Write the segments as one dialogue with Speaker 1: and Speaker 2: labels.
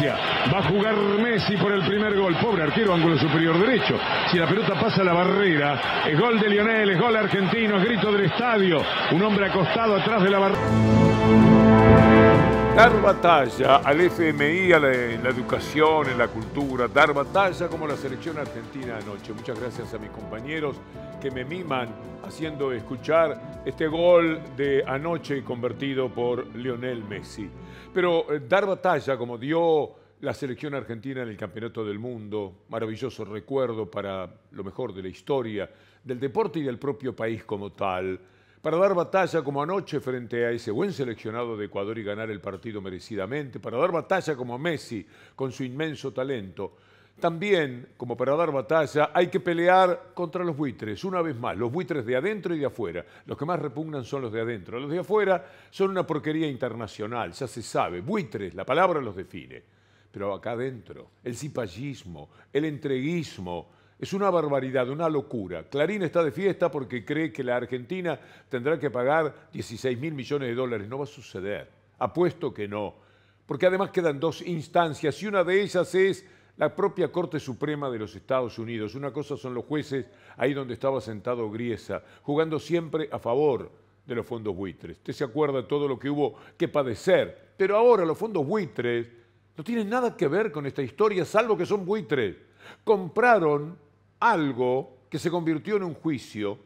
Speaker 1: Va a jugar Messi por el primer gol. Pobre arquero, ángulo superior derecho. Si la pelota pasa la barrera, es gol de Lionel, es gol argentino, es grito del estadio. Un hombre acostado atrás de la barrera. Dar batalla al FMI, a la, la educación, en la cultura, dar batalla como la selección argentina anoche. Muchas gracias a mis compañeros que me miman haciendo escuchar este gol de anoche convertido por Lionel Messi. Pero eh, dar batalla, como dio la selección argentina en el Campeonato del Mundo, maravilloso recuerdo para lo mejor de la historia, del deporte y del propio país como tal, para dar batalla como anoche frente a ese buen seleccionado de Ecuador y ganar el partido merecidamente, para dar batalla como Messi con su inmenso talento, también, como para dar batalla, hay que pelear contra los buitres, una vez más, los buitres de adentro y de afuera. Los que más repugnan son los de adentro. Los de afuera son una porquería internacional, ya se sabe. Buitres, la palabra los define. Pero acá adentro, el cipallismo, el entreguismo, es una barbaridad, una locura. Clarín está de fiesta porque cree que la Argentina tendrá que pagar 16 mil millones de dólares. No va a suceder. Apuesto que no. Porque además quedan dos instancias y una de ellas es la propia Corte Suprema de los Estados Unidos. Una cosa son los jueces, ahí donde estaba sentado Griesa, jugando siempre a favor de los fondos buitres. Usted se acuerda de todo lo que hubo que padecer, pero ahora los fondos buitres no tienen nada que ver con esta historia, salvo que son buitres. Compraron algo que se convirtió en un juicio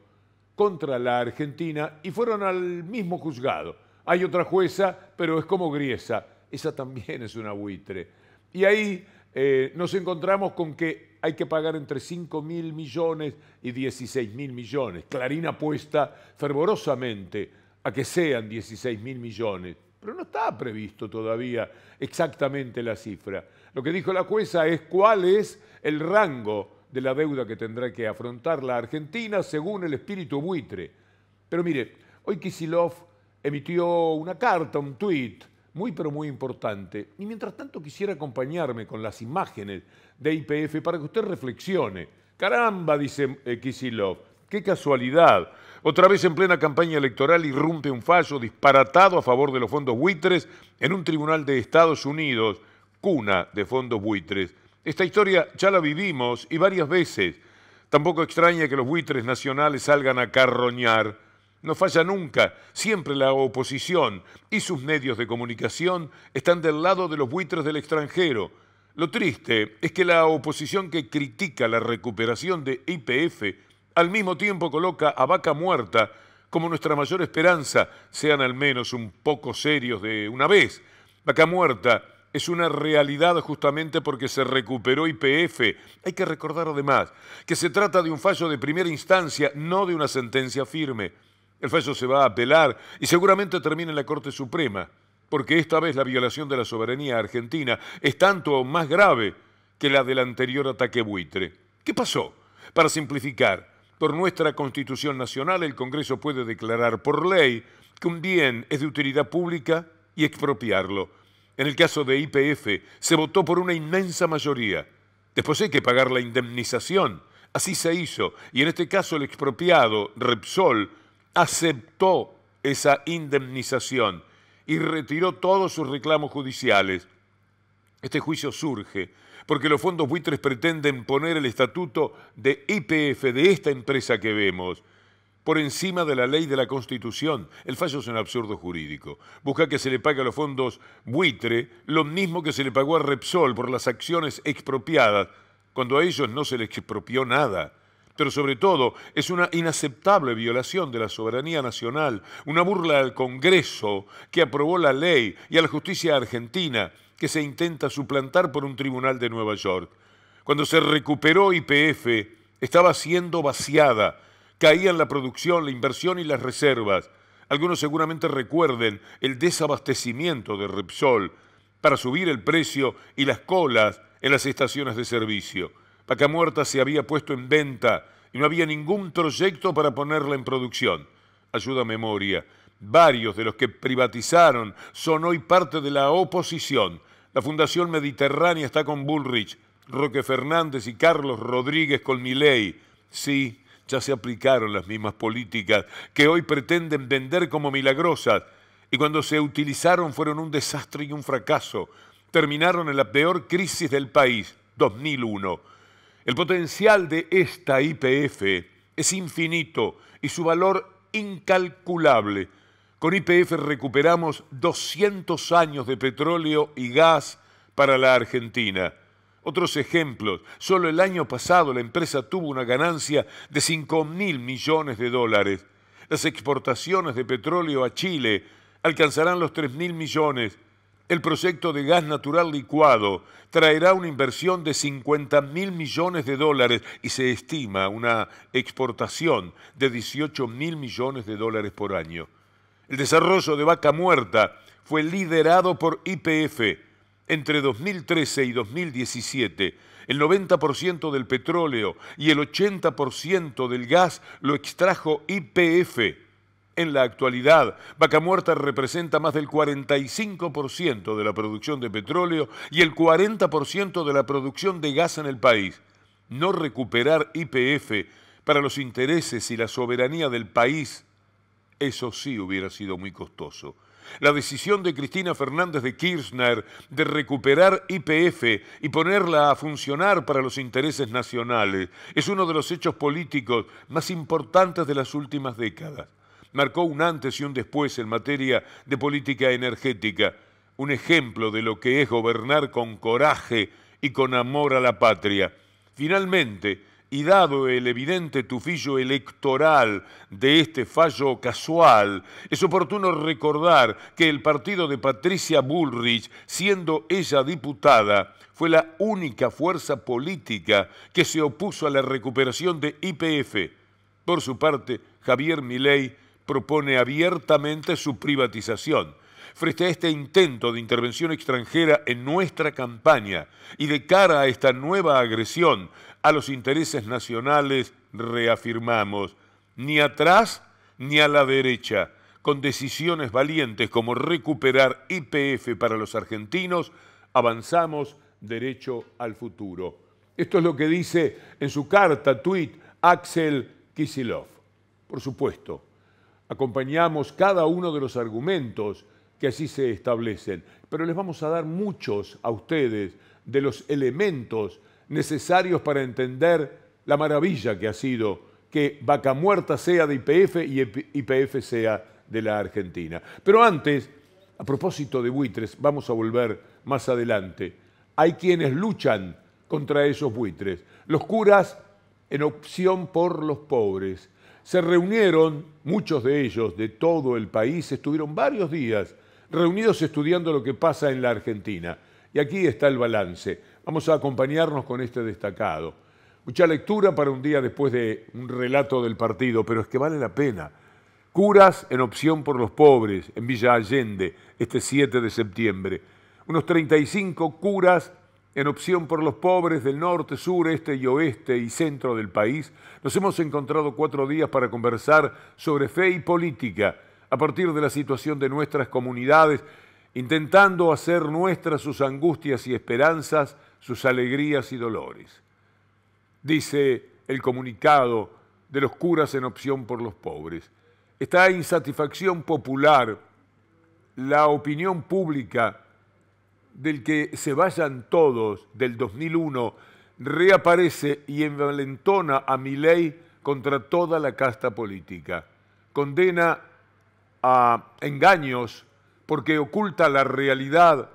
Speaker 1: contra la Argentina y fueron al mismo juzgado. Hay otra jueza, pero es como Griesa. Esa también es una buitre. Y ahí eh, nos encontramos con que hay que pagar entre 5.000 mil millones y 16.000 mil millones. Clarín apuesta fervorosamente a que sean 16.000 mil millones, pero no está previsto todavía exactamente la cifra. Lo que dijo la jueza es cuál es el rango de la deuda que tendrá que afrontar la Argentina según el espíritu buitre. Pero mire, hoy Kisilov emitió una carta, un tuit, muy pero muy importante. Y mientras tanto quisiera acompañarme con las imágenes de IPF para que usted reflexione. Caramba, dice eh, qué casualidad. Otra vez en plena campaña electoral irrumpe un fallo disparatado a favor de los fondos buitres en un tribunal de Estados Unidos, cuna de fondos buitres. Esta historia ya la vivimos y varias veces. Tampoco extraña que los buitres nacionales salgan a carroñar no falla nunca. Siempre la oposición y sus medios de comunicación están del lado de los buitres del extranjero. Lo triste es que la oposición que critica la recuperación de IPF al mismo tiempo coloca a vaca muerta como nuestra mayor esperanza, sean al menos un poco serios de una vez. Vaca muerta es una realidad justamente porque se recuperó IPF. Hay que recordar además que se trata de un fallo de primera instancia, no de una sentencia firme. El fallo se va a apelar y seguramente termine en la Corte Suprema, porque esta vez la violación de la soberanía argentina es tanto o más grave que la del anterior ataque buitre. ¿Qué pasó? Para simplificar, por nuestra Constitución Nacional el Congreso puede declarar por ley que un bien es de utilidad pública y expropiarlo. En el caso de IPF se votó por una inmensa mayoría. Después hay que pagar la indemnización. Así se hizo y en este caso el expropiado, Repsol, aceptó esa indemnización y retiró todos sus reclamos judiciales. Este juicio surge porque los fondos buitres pretenden poner el estatuto de IPF, de esta empresa que vemos, por encima de la ley de la Constitución. El fallo es un absurdo jurídico. Busca que se le pague a los fondos buitre lo mismo que se le pagó a Repsol por las acciones expropiadas, cuando a ellos no se les expropió nada pero sobre todo es una inaceptable violación de la soberanía nacional, una burla al Congreso que aprobó la ley y a la justicia argentina que se intenta suplantar por un tribunal de Nueva York. Cuando se recuperó IPF, estaba siendo vaciada, caían la producción, la inversión y las reservas. Algunos seguramente recuerden el desabastecimiento de Repsol para subir el precio y las colas en las estaciones de servicio. Muerta se había puesto en venta y no había ningún proyecto para ponerla en producción. Ayuda a memoria. Varios de los que privatizaron son hoy parte de la oposición. La Fundación Mediterránea está con Bullrich, Roque Fernández y Carlos Rodríguez con Milei. Sí, ya se aplicaron las mismas políticas que hoy pretenden vender como milagrosas y cuando se utilizaron fueron un desastre y un fracaso. Terminaron en la peor crisis del país, 2001. El potencial de esta IPF es infinito y su valor incalculable. Con IPF recuperamos 200 años de petróleo y gas para la Argentina. Otros ejemplos, solo el año pasado la empresa tuvo una ganancia de 5 mil millones de dólares. Las exportaciones de petróleo a Chile alcanzarán los 3 mil millones el proyecto de gas natural licuado traerá una inversión de 50 mil millones de dólares y se estima una exportación de 18 mil millones de dólares por año. El desarrollo de Vaca Muerta fue liderado por IPF. Entre 2013 y 2017, el 90% del petróleo y el 80% del gas lo extrajo IPF en la actualidad. Vaca Muerta representa más del 45% de la producción de petróleo y el 40% de la producción de gas en el país. No recuperar IPF para los intereses y la soberanía del país, eso sí hubiera sido muy costoso. La decisión de Cristina Fernández de Kirchner de recuperar IPF y ponerla a funcionar para los intereses nacionales es uno de los hechos políticos más importantes de las últimas décadas marcó un antes y un después en materia de política energética, un ejemplo de lo que es gobernar con coraje y con amor a la patria. Finalmente, y dado el evidente tufillo electoral de este fallo casual, es oportuno recordar que el partido de Patricia Bullrich, siendo ella diputada, fue la única fuerza política que se opuso a la recuperación de IPF. Por su parte, Javier Milei propone abiertamente su privatización. Frente a este intento de intervención extranjera en nuestra campaña y de cara a esta nueva agresión a los intereses nacionales, reafirmamos, ni atrás ni a la derecha, con decisiones valientes como recuperar IPF para los argentinos, avanzamos derecho al futuro. Esto es lo que dice en su carta, tweet, Axel Kisilov. Por supuesto, acompañamos cada uno de los argumentos que así se establecen, pero les vamos a dar muchos a ustedes de los elementos necesarios para entender la maravilla que ha sido que Vaca Muerta sea de IPF y IPF sea de la Argentina. Pero antes, a propósito de buitres, vamos a volver más adelante. Hay quienes luchan contra esos buitres. Los curas en opción por los pobres, se reunieron, muchos de ellos, de todo el país, estuvieron varios días reunidos estudiando lo que pasa en la Argentina. Y aquí está el balance. Vamos a acompañarnos con este destacado. Mucha lectura para un día después de un relato del partido, pero es que vale la pena. Curas en opción por los pobres en Villa Allende, este 7 de septiembre. Unos 35 curas en opción por los pobres del norte, sur, este y oeste y centro del país, nos hemos encontrado cuatro días para conversar sobre fe y política a partir de la situación de nuestras comunidades, intentando hacer nuestras sus angustias y esperanzas, sus alegrías y dolores. Dice el comunicado de los curas en opción por los pobres. Esta insatisfacción popular, la opinión pública, del que se vayan todos del 2001 reaparece y envalentona a mi ley contra toda la casta política. Condena a engaños porque oculta la realidad.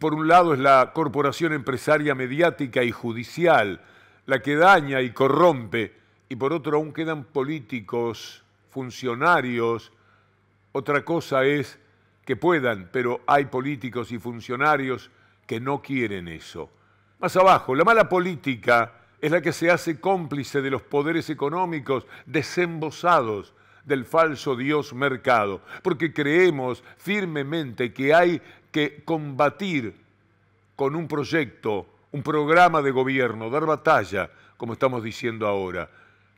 Speaker 1: Por un lado es la corporación empresaria mediática y judicial, la que daña y corrompe, y por otro aún quedan políticos, funcionarios. Otra cosa es que puedan, pero hay políticos y funcionarios que no quieren eso. Más abajo, la mala política es la que se hace cómplice de los poderes económicos desembosados del falso Dios mercado, porque creemos firmemente que hay que combatir con un proyecto, un programa de gobierno, dar batalla, como estamos diciendo ahora,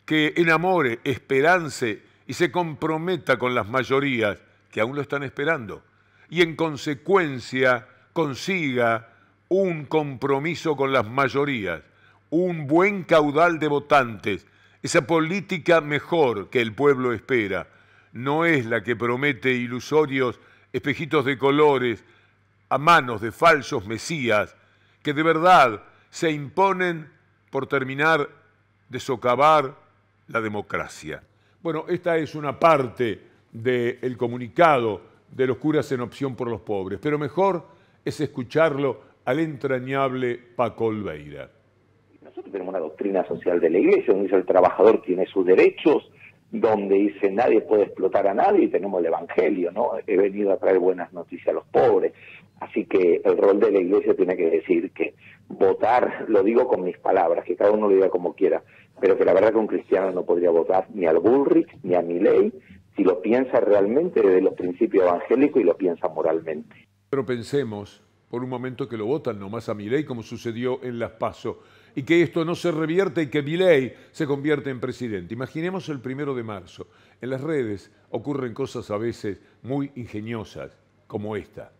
Speaker 1: que enamore, esperance y se comprometa con las mayorías que aún lo están esperando, y en consecuencia consiga un compromiso con las mayorías, un buen caudal de votantes, esa política mejor que el pueblo espera. No es la que promete ilusorios espejitos de colores a manos de falsos mesías que de verdad se imponen por terminar de socavar la democracia. Bueno, esta es una parte del comunicado de los curas en opción por los pobres, pero mejor es escucharlo al entrañable Paco Olveira.
Speaker 2: Nosotros tenemos una doctrina social de la Iglesia, donde dice el trabajador tiene sus derechos, donde dice nadie puede explotar a nadie, y tenemos el Evangelio, ¿no? He venido a traer buenas noticias a los pobres. Así que el rol de la Iglesia tiene que decir que votar, lo digo con mis palabras, que cada uno lo diga como quiera, pero que la verdad que un cristiano no podría votar ni al Bullrich, ni a ley y lo piensa realmente desde los principios evangélicos
Speaker 1: y lo piensa moralmente. Pero pensemos por un momento que lo votan nomás a Milei como sucedió en Las Paso y que esto no se revierte y que Milei se convierte en presidente. Imaginemos el primero de marzo. En las redes ocurren cosas a veces muy ingeniosas como esta.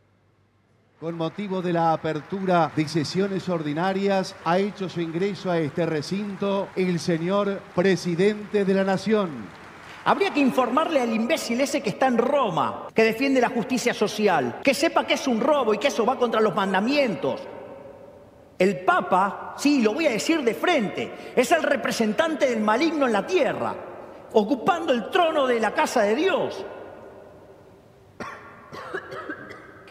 Speaker 2: Con motivo de la apertura de sesiones ordinarias, ha hecho su ingreso a este recinto el señor presidente de la
Speaker 3: Nación. Habría que informarle al imbécil ese que está en Roma, que defiende la justicia social, que sepa que es un robo y que eso va contra los mandamientos. El Papa, sí, lo voy a decir de frente, es el representante del maligno en la tierra, ocupando el trono de la casa de Dios.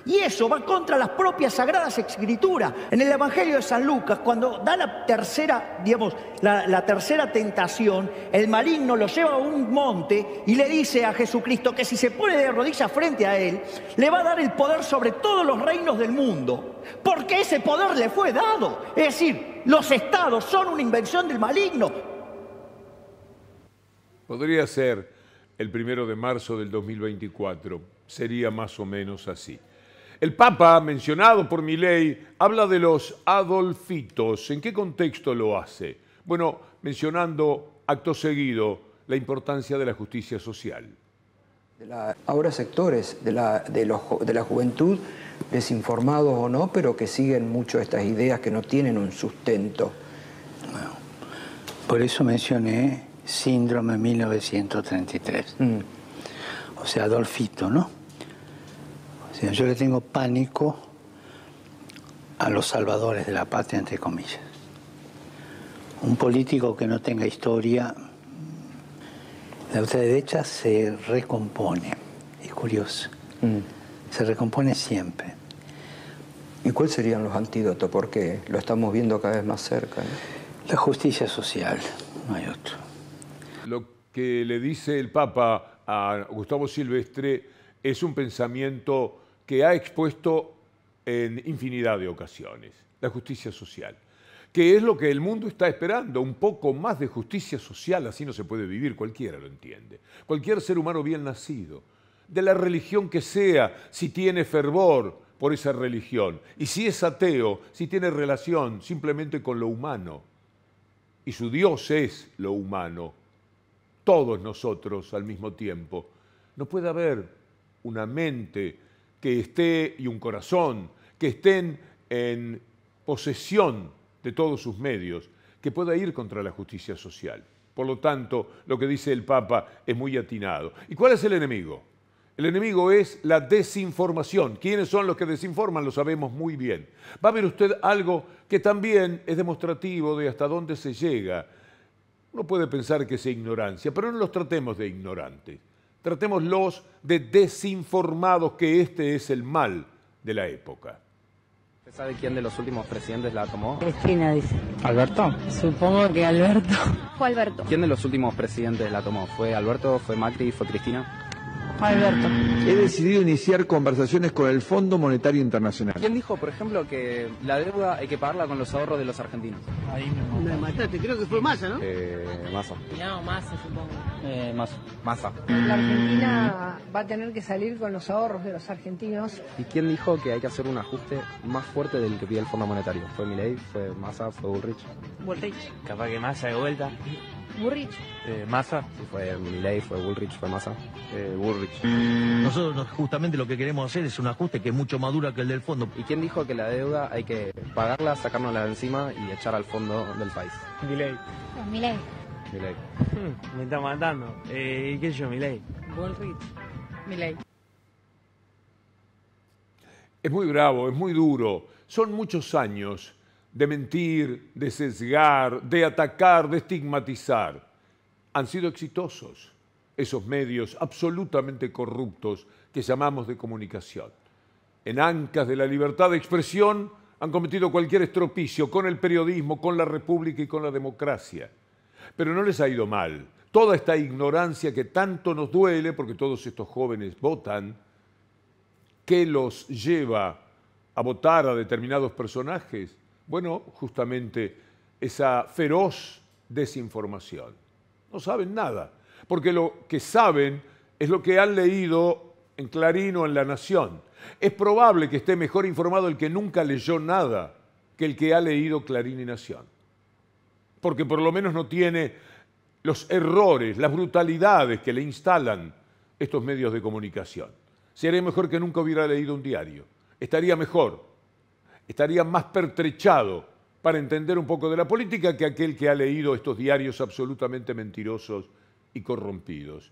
Speaker 3: Y eso va contra las propias sagradas escrituras. En el Evangelio de San Lucas, cuando da la tercera, digamos, la, tercera tentación, el maligno lo lleva a un monte y le dice a Jesucristo que si se pone de rodillas frente a él,
Speaker 4: le va a dar el poder sobre todos los reinos del mundo, porque ese poder le fue dado.
Speaker 2: Es decir, los estados son una invención del maligno.
Speaker 1: Podría ser el primero de marzo del 2024. Sería más o menos así. El Papa, mencionado por mi ley, habla de los adolfitos. ¿En qué contexto lo hace? Bueno, mencionando acto seguido la importancia de la justicia social.
Speaker 5: ahora sectores de la, la juventud, desinformados o no, pero que siguen mucho estas ideas que no tienen un sustento. por eso mencioné síndrome
Speaker 2: 1933. Mm. O sea, Adolfito, ¿no? yo le tengo pánico a los salvadores de la patria, entre comillas. Un político que no tenga historia, la ultraderecha se recompone, es curioso, mm. se recompone siempre. ¿Y cuáles serían los antídotos? Porque lo estamos viendo cada vez más cerca. La justicia social, no hay otro.
Speaker 1: Lo que le dice el Papa a Gustavo Silvestre es un pensamiento que ha expuesto en infinidad de ocasiones, la justicia social, que es lo que el mundo está esperando, un poco más de justicia social, así no se puede vivir, cualquiera lo entiende, cualquier ser humano bien nacido, de la religión que sea, si tiene fervor por esa religión, y si es ateo, si tiene relación simplemente con lo humano, y su Dios es lo humano, todos nosotros al mismo tiempo, no puede haber una mente que esté, y un corazón, que estén en posesión de todos sus medios, que pueda ir contra la justicia social. Por lo tanto, lo que dice el Papa es muy atinado. ¿Y cuál es el enemigo? El enemigo es la desinformación. ¿Quiénes son los que desinforman? Lo sabemos muy bien. Va a ver usted algo que también es demostrativo de hasta dónde se llega. Uno puede pensar que es ignorancia, pero no los tratemos de ignorantes. Tratémoslos de desinformados, que este es el mal de la época. ¿Usted sabe quién de los últimos presidentes la tomó?
Speaker 5: Cristina dice. ¿Alberto? Supongo que Alberto. Fue Alberto.
Speaker 1: ¿Quién de los últimos presidentes
Speaker 5: la tomó? ¿Fue Alberto, fue Macri, fue Cristina? He decidido iniciar
Speaker 4: conversaciones con el Fondo Monetario Internacional. ¿Quién dijo, por ejemplo, que la deuda hay que pagarla con los ahorros
Speaker 3: de los argentinos? Ahí Me mataste, creo que fue Massa, ¿no? Eh, Massa.
Speaker 5: No, Massa, supongo.
Speaker 3: Eh, Massa. Massa. La Argentina
Speaker 5: va a tener que salir con los ahorros de los argentinos.
Speaker 4: ¿Y quién dijo que hay que hacer un ajuste más fuerte del que pide el Fondo Monetario? ¿Fue Milei? ¿Fue Massa? ¿Fue Bullrich? Bullrich. Capaz que Massa de vuelta. Bullrich. Eh, Massa. Sí, fue Milei, fue Bullrich, fue Massa. Eh, Bullrich. Mm. Nosotros justamente lo que queremos hacer es un ajuste que es mucho más duro que el del fondo. ¿Y quién dijo que la deuda hay que pagarla, sacárnosla de encima
Speaker 2: y echar al fondo del país? Milei. Milley. Milei. me está matando. Eh,
Speaker 1: ¿Qué es yo, Milley?
Speaker 5: Bullrich. Milley.
Speaker 1: Es muy bravo, es muy duro. Son muchos años de mentir, de sesgar, de atacar, de estigmatizar. Han sido exitosos esos medios absolutamente corruptos que llamamos de comunicación. En ancas de la libertad de expresión han cometido cualquier estropicio con el periodismo, con la república y con la democracia. Pero no les ha ido mal. Toda esta ignorancia que tanto nos duele, porque todos estos jóvenes votan, que los lleva a votar a determinados personajes, bueno, justamente esa feroz desinformación. No saben nada, porque lo que saben es lo que han leído en Clarín o en La Nación. Es probable que esté mejor informado el que nunca leyó nada que el que ha leído Clarín y Nación, porque por lo menos no tiene los errores, las brutalidades que le instalan estos medios de comunicación. Sería mejor que nunca hubiera leído un diario. Estaría mejor estaría más pertrechado para entender un poco de la política que aquel que ha leído estos diarios absolutamente mentirosos y corrompidos.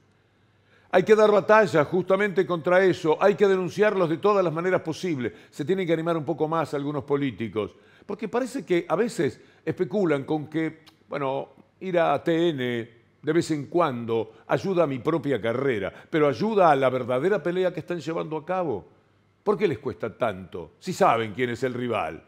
Speaker 1: Hay que dar batalla justamente contra eso, hay que denunciarlos de todas las maneras posibles. Se tienen que animar un poco más algunos políticos, porque parece que a veces especulan con que, bueno, ir a TN de vez en cuando ayuda a mi propia carrera, pero ayuda a la verdadera pelea que están llevando a cabo. ¿Por qué les cuesta tanto si saben quién es el rival?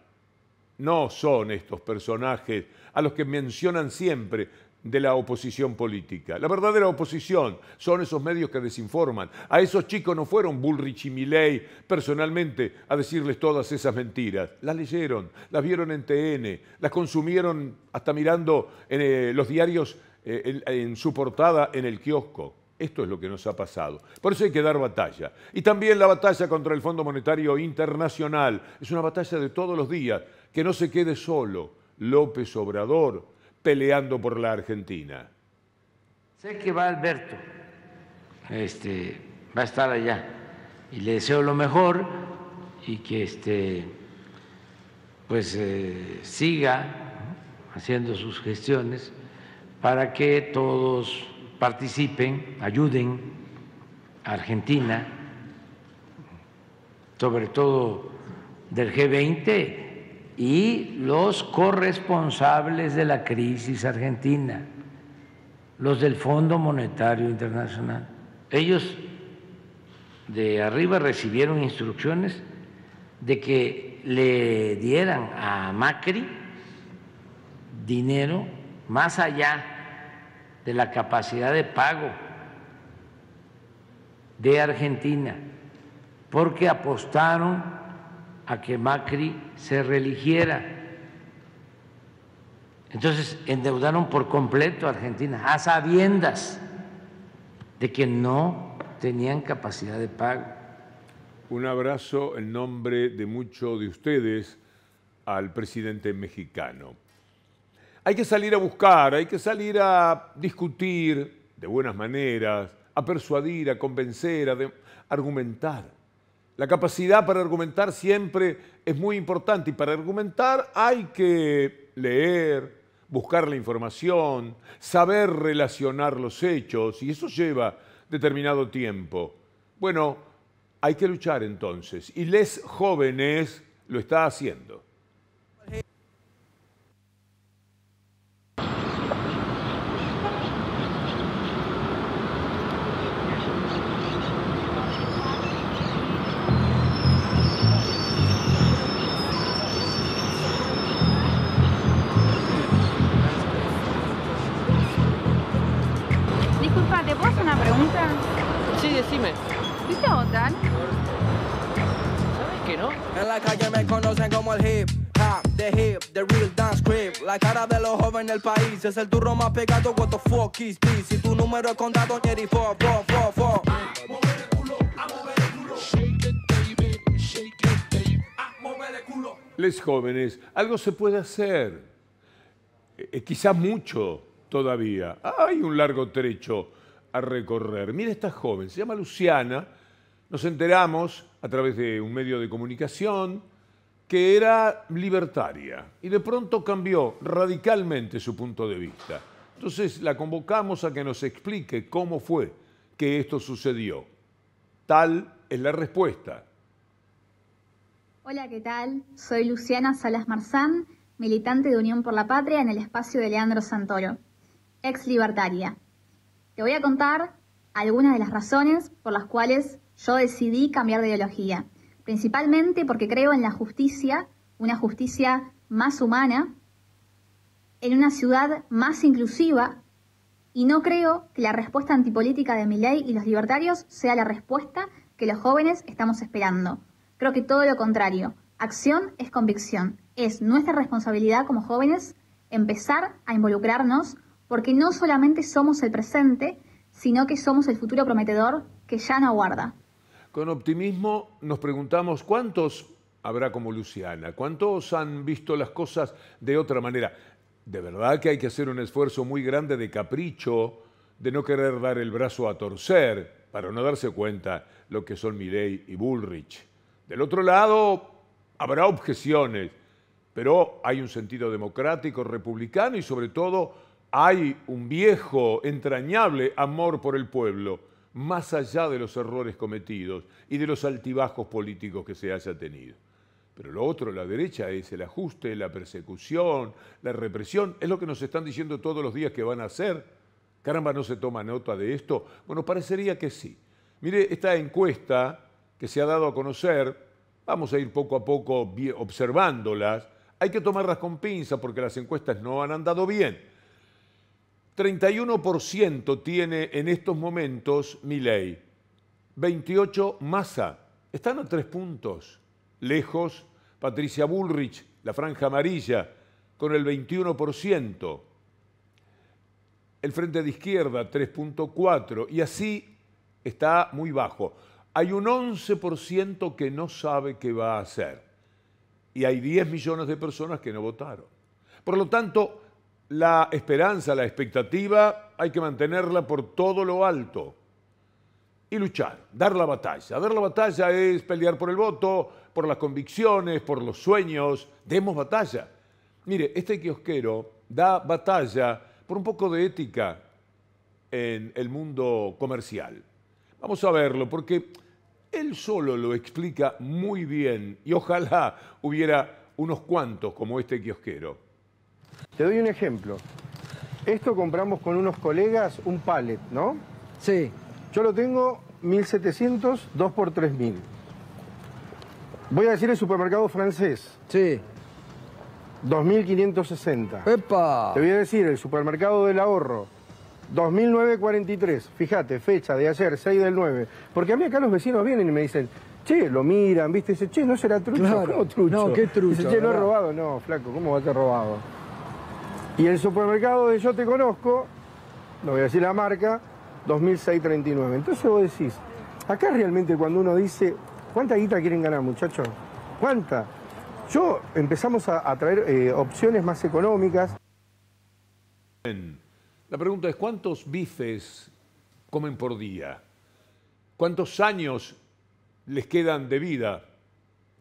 Speaker 1: No son estos personajes a los que mencionan siempre de la oposición política. La verdadera oposición son esos medios que desinforman. A esos chicos no fueron Bullrich y Milley personalmente a decirles todas esas mentiras. Las leyeron, las vieron en TN, las consumieron hasta mirando eh, los diarios eh, en su portada en el kiosco. Esto es lo que nos ha pasado. Por eso hay que dar batalla. Y también la batalla contra el Fondo Monetario Internacional. Es una batalla de todos los días. Que no se quede solo López Obrador peleando por la Argentina.
Speaker 2: Sé que va Alberto.
Speaker 1: Este, va a estar allá. Y le deseo lo
Speaker 2: mejor y que este pues eh, siga haciendo sus gestiones para que todos participen, ayuden a Argentina, sobre todo del G20 y los corresponsables de la crisis argentina, los del Fondo Monetario Internacional. Ellos de arriba recibieron instrucciones de que le dieran a Macri dinero más allá de la capacidad de pago de Argentina, porque apostaron a que Macri se religiera. Entonces endeudaron por completo a Argentina, a sabiendas de que no tenían capacidad de pago.
Speaker 1: Un abrazo en nombre de muchos de ustedes al presidente mexicano. Hay que salir a buscar, hay que salir a discutir de buenas maneras, a persuadir, a convencer, a argumentar. La capacidad para argumentar siempre es muy importante y para argumentar hay que leer, buscar la información, saber relacionar los hechos y eso lleva determinado tiempo. Bueno, hay que luchar entonces y Les Jóvenes lo está haciendo.
Speaker 4: La cara de los jóvenes del país es el turro más pegado. What the fuck is Si tu número es contado, Jerry, fuck, fuck, fuck, fuck.
Speaker 1: Les jóvenes, algo se puede hacer. Eh, eh, quizás quizá mucho todavía. Hay un largo trecho a recorrer. Mira esta joven, se llama Luciana. Nos enteramos a través de un medio de comunicación que era libertaria y de pronto cambió radicalmente su punto de vista. Entonces la convocamos a que nos explique cómo fue que esto sucedió. Tal es la respuesta.
Speaker 5: Hola, ¿qué tal? Soy Luciana Salas Marzán, militante de Unión por la Patria en el espacio de Leandro Santoro, ex libertaria. Te voy a contar algunas de las razones por las cuales yo decidí cambiar de ideología principalmente porque creo en la justicia, una justicia más humana, en una ciudad más inclusiva, y no creo que la respuesta antipolítica de Milei y los libertarios sea la respuesta que los jóvenes estamos esperando. Creo que todo lo contrario. Acción es convicción. Es nuestra responsabilidad como jóvenes empezar a involucrarnos porque no solamente somos el presente, sino que somos el futuro prometedor que ya no aguarda.
Speaker 1: Con optimismo nos preguntamos cuántos habrá como Luciana, cuántos han visto las cosas de otra manera. De verdad que hay que hacer un esfuerzo muy grande de capricho, de no querer dar el brazo a torcer, para no darse cuenta lo que son Mirey y Bullrich. Del otro lado, habrá objeciones, pero hay un sentido democrático, republicano y sobre todo hay un viejo, entrañable amor por el pueblo más allá de los errores cometidos y de los altibajos políticos que se haya tenido. Pero lo otro, la derecha, es el ajuste, la persecución, la represión, es lo que nos están diciendo todos los días que van a hacer. Caramba, ¿no se toma nota de esto? Bueno, parecería que sí. Mire, esta encuesta que se ha dado a conocer, vamos a ir poco a poco observándolas, hay que tomarlas con pinza porque las encuestas no han andado bien 31% tiene en estos momentos ley, 28 Massa, están a tres puntos. Lejos, Patricia Bullrich, la franja amarilla, con el 21%. El frente de izquierda, 3.4%. Y así está muy bajo. Hay un 11% que no sabe qué va a hacer. Y hay 10 millones de personas que no votaron. Por lo tanto, la esperanza, la expectativa, hay que mantenerla por todo lo alto y luchar, dar la batalla. Dar la batalla es pelear por el voto, por las convicciones, por los sueños. Demos batalla. Mire, este kiosquero da batalla por un poco de ética en el mundo comercial. Vamos a verlo, porque él solo lo explica muy bien y ojalá hubiera unos cuantos como este kiosquero. Te doy un ejemplo.
Speaker 4: Esto compramos con unos colegas un pallet, ¿no? Sí. Yo lo tengo 1700, 2 por 3000. Voy a decir el supermercado francés. Sí. 2560. ¡Epa! Te voy a decir el supermercado del ahorro. 2943. Fíjate, fecha de ayer, 6 del 9. Porque a mí acá los vecinos vienen y me dicen, che, lo miran, viste, dice, che, no será trucho. ¿Cómo trucho? No, qué trucho. che, no he robado. No, flaco, ¿cómo va a ser robado? Y el supermercado de Yo Te Conozco, no voy a decir la marca, 2639. Entonces vos decís, acá realmente cuando uno dice, ¿cuánta guita quieren ganar, muchachos? ¿Cuánta? Yo empezamos a, traer eh, opciones más económicas.
Speaker 1: La pregunta es, ¿cuántos bifes comen por día? ¿Cuántos años les quedan de vida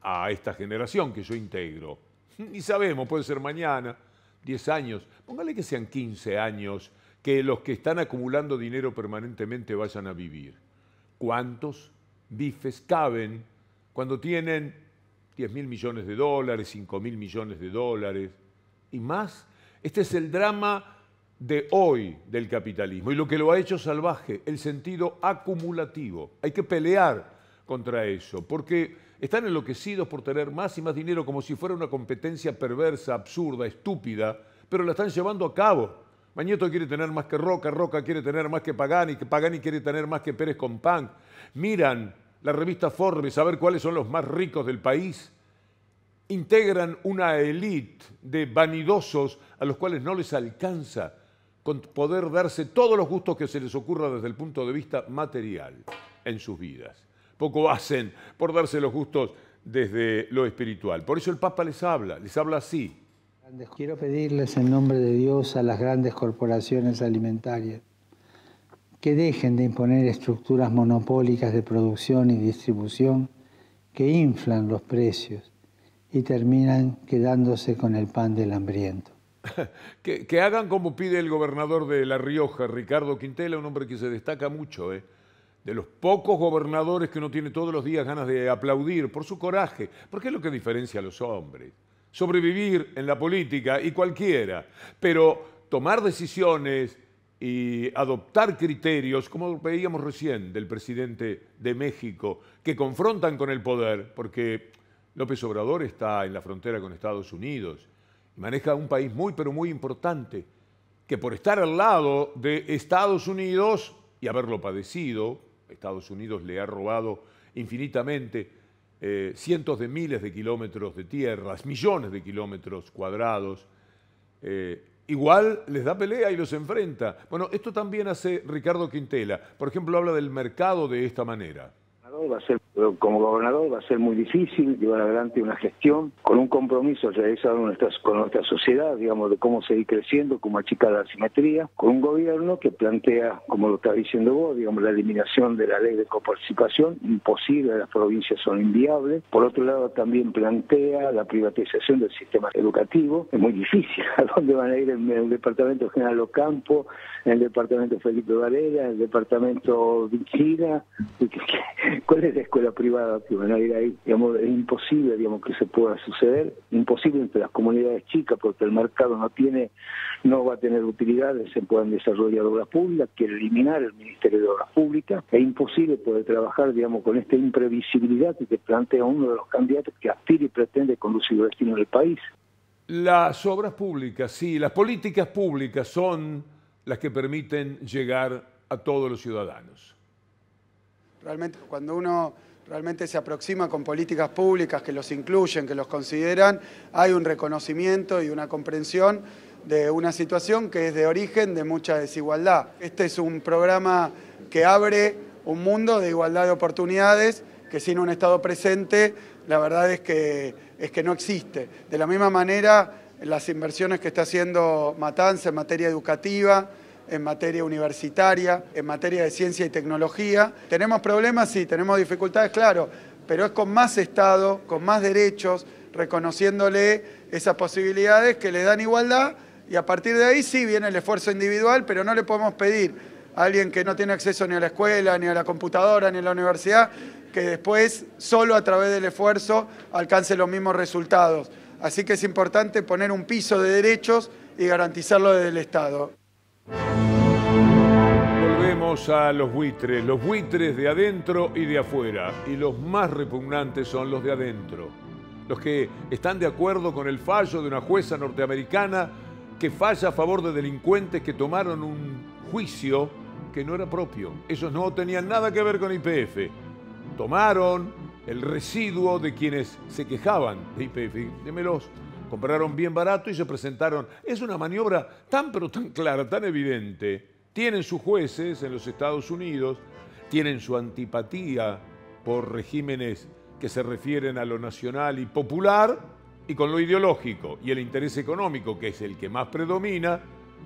Speaker 1: a esta generación que yo integro? Ni sabemos, puede ser mañana, 10 años, póngale que sean 15 años, que los que están acumulando dinero permanentemente vayan a vivir. ¿Cuántos bifes caben cuando tienen 10 mil millones de dólares, 5 mil millones de dólares y más? Este es el drama de hoy del capitalismo y lo que lo ha hecho salvaje, el sentido acumulativo. Hay que pelear contra eso, porque están enloquecidos por tener más y más dinero como si fuera una competencia perversa, absurda, estúpida, pero la están llevando a cabo. Mañeto quiere tener más que Roca, Roca quiere tener más que Pagani, que Pagani quiere tener más que Pérez con Miran la revista Forbes a ver cuáles son los más ricos del país. Integran una élite de vanidosos a los cuales no les alcanza con poder darse todos los gustos que se les ocurra desde el punto de vista material en sus vidas poco hacen por darse los gustos desde lo espiritual. Por eso el Papa les habla, les habla así.
Speaker 2: Quiero pedirles en nombre de Dios a las grandes corporaciones alimentarias que dejen de imponer estructuras monopólicas de producción y distribución que inflan los precios y terminan quedándose con el pan del hambriento.
Speaker 1: que, hagan como pide el gobernador de La Rioja, Ricardo Quintela, un hombre que se destaca mucho, ¿eh? de los pocos gobernadores que uno tiene todos los días ganas de aplaudir por su coraje, porque es lo que diferencia a los hombres. Sobrevivir en la política y cualquiera, pero tomar decisiones y adoptar criterios, como veíamos recién del presidente de México, que confrontan con el poder, porque López Obrador está en la frontera con Estados Unidos y maneja un país muy, pero muy importante, que por estar al lado de Estados Unidos y haberlo padecido, Estados Unidos le ha robado infinitamente eh, cientos de miles de kilómetros de tierras, millones de kilómetros cuadrados. Eh, igual les da pelea y los enfrenta. Bueno, esto también hace Ricardo Quintela. Por ejemplo, habla del mercado de esta manera
Speaker 2: va a ser, eh, como gobernador va a ser muy difícil llevar adelante una gestión con un compromiso realizado con nuestra sociedad, digamos, de cómo seguir creciendo, cómo achicar la asimetría, con un gobierno que plantea, como lo está diciendo vos, digamos, la eliminación de la ley de coparticipación, imposible, las provincias son inviables. Por otro lado, también plantea la privatización del sistema educativo, es muy difícil, ¿a dónde van a ir el, el departamento General Ocampo, el departamento Felipe Varela, el departamento Vichina? ¿Cuál es la escuela privada que van a ir ahí? es imposible digamos, que se pueda suceder, imposible entre las comunidades chicas, porque el mercado no tiene, no va a tener utilidades, se puedan desarrollar obras públicas, quiere eliminar el Ministerio de Obras Públicas, es imposible poder trabajar digamos, con esta imprevisibilidad que plantea uno de los candidatos que aspira y pretende conducir el destino del país.
Speaker 1: Las obras públicas, sí, las políticas públicas son las que permiten llegar a todos los ciudadanos.
Speaker 6: Realmente, cuando uno realmente se aproxima con políticas públicas que los incluyen, que los consideran, hay un reconocimiento y una comprensión de una situación que es de origen de mucha desigualdad. Este es un programa que abre un mundo de igualdad de oportunidades que sin un Estado presente la verdad es que, es que no existe. De la misma manera, las inversiones que está haciendo Matanza en materia educativa, en materia universitaria, en materia de ciencia y tecnología. ¿Tenemos problemas? Sí, tenemos dificultades, claro, pero es con más Estado, con más derechos, reconociéndole esas posibilidades que le dan igualdad y a partir de ahí sí viene el esfuerzo individual, pero no le podemos pedir a alguien que no tiene acceso ni a la escuela, ni a la computadora, ni a la universidad, que después solo a través del esfuerzo alcance los mismos resultados. Así que es importante poner un piso de derechos y garantizarlo desde el Estado.
Speaker 1: Volvemos a los buitres, los buitres de adentro y de afuera, y los más repugnantes son los de adentro, los que están de acuerdo con el fallo de una jueza norteamericana que falla a favor de delincuentes que tomaron un juicio que no era propio. eso no tenían nada que ver con IPF. Tomaron el residuo de quienes se quejaban de IPF. Démelos Compraron bien barato y se presentaron. Es una maniobra tan pero tan clara, tan evidente. Tienen sus jueces en los Estados Unidos, tienen su antipatía por regímenes que se refieren a lo nacional y popular y con lo ideológico y el interés económico, que es el que más predomina,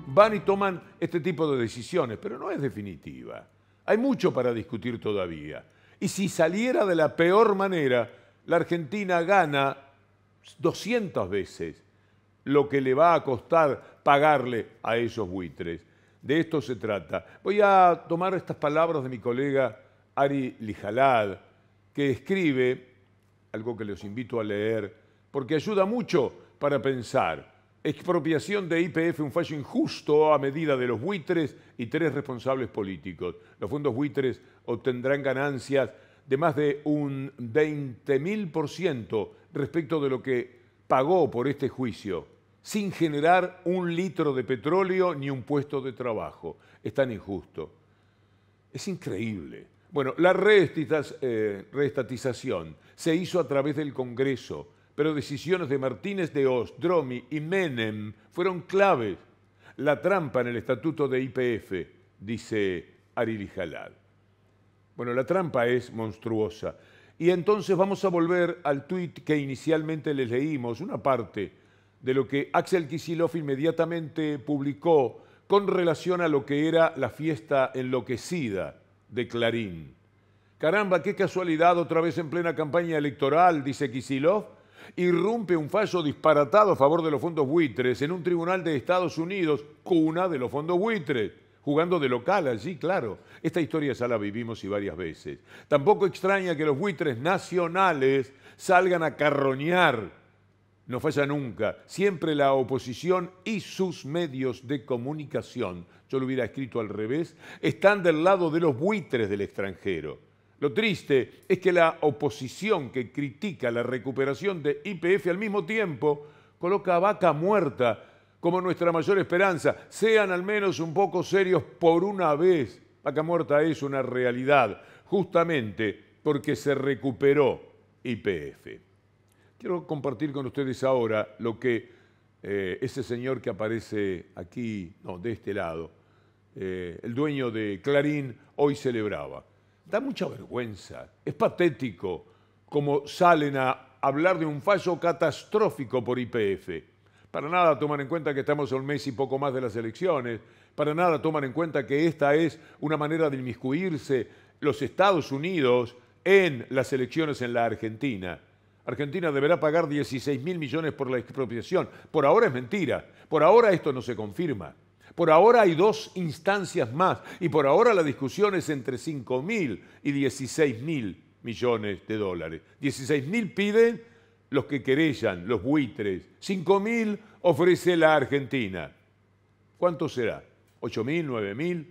Speaker 1: van y toman este tipo de decisiones, pero no es definitiva. Hay mucho para discutir todavía. Y si saliera de la peor manera, la Argentina gana 200 veces lo que le va a costar pagarle a esos buitres. De esto se trata. Voy a tomar estas palabras de mi colega Ari Lijalad, que escribe algo que les invito a leer, porque ayuda mucho para pensar. Expropiación de IPF, un fallo injusto a medida de los buitres y tres responsables políticos. Los fondos buitres obtendrán ganancias de más de un 20.000% respecto de lo que pagó por este juicio, sin generar un litro de petróleo ni un puesto de trabajo. Es tan injusto. Es increíble. Bueno, la eh, reestatización se hizo a través del Congreso, pero decisiones de Martínez de Oz, Dromi y Menem fueron claves. La trampa en el estatuto de IPF, dice Arili Jalal. Bueno, la trampa es monstruosa. Y entonces vamos a volver al tweet que inicialmente les leímos, una parte de lo que Axel Kisilov inmediatamente publicó con relación a lo que era la fiesta enloquecida de Clarín. Caramba, qué casualidad, otra vez en plena campaña electoral, dice Kisilov, irrumpe un fallo disparatado a favor de los fondos buitres en un tribunal de Estados Unidos, cuna de los fondos buitres jugando de local allí, claro. Esta historia ya la vivimos y varias veces. Tampoco extraña que los buitres nacionales salgan a carroñar. No falla nunca, siempre la oposición y sus medios de comunicación, yo lo hubiera escrito al revés, están del lado de los buitres del extranjero. Lo triste es que la oposición que critica la recuperación de IPF al mismo tiempo coloca a vaca muerta como nuestra mayor esperanza. Sean al menos un poco serios por una vez. Vaca Muerta es una realidad, justamente porque se recuperó IPF. Quiero compartir con ustedes ahora lo que eh, ese señor que aparece aquí, no, de este lado, eh, el dueño de Clarín, hoy celebraba. Da mucha vergüenza, es patético como salen a hablar de un fallo catastrófico por IPF para nada toman en cuenta que estamos a un mes y poco más de las elecciones. Para nada toman en cuenta que esta es una manera de inmiscuirse los Estados Unidos en las elecciones en la Argentina. Argentina deberá pagar 16 mil millones por la expropiación. Por ahora es mentira. Por ahora esto no se confirma. Por ahora hay dos instancias más y por ahora la discusión es entre 5 mil y 16 mil millones de dólares. 16 mil piden los que querellan, los buitres. 5.000 ofrece la Argentina. ¿Cuánto será? ¿8.000, 9.000?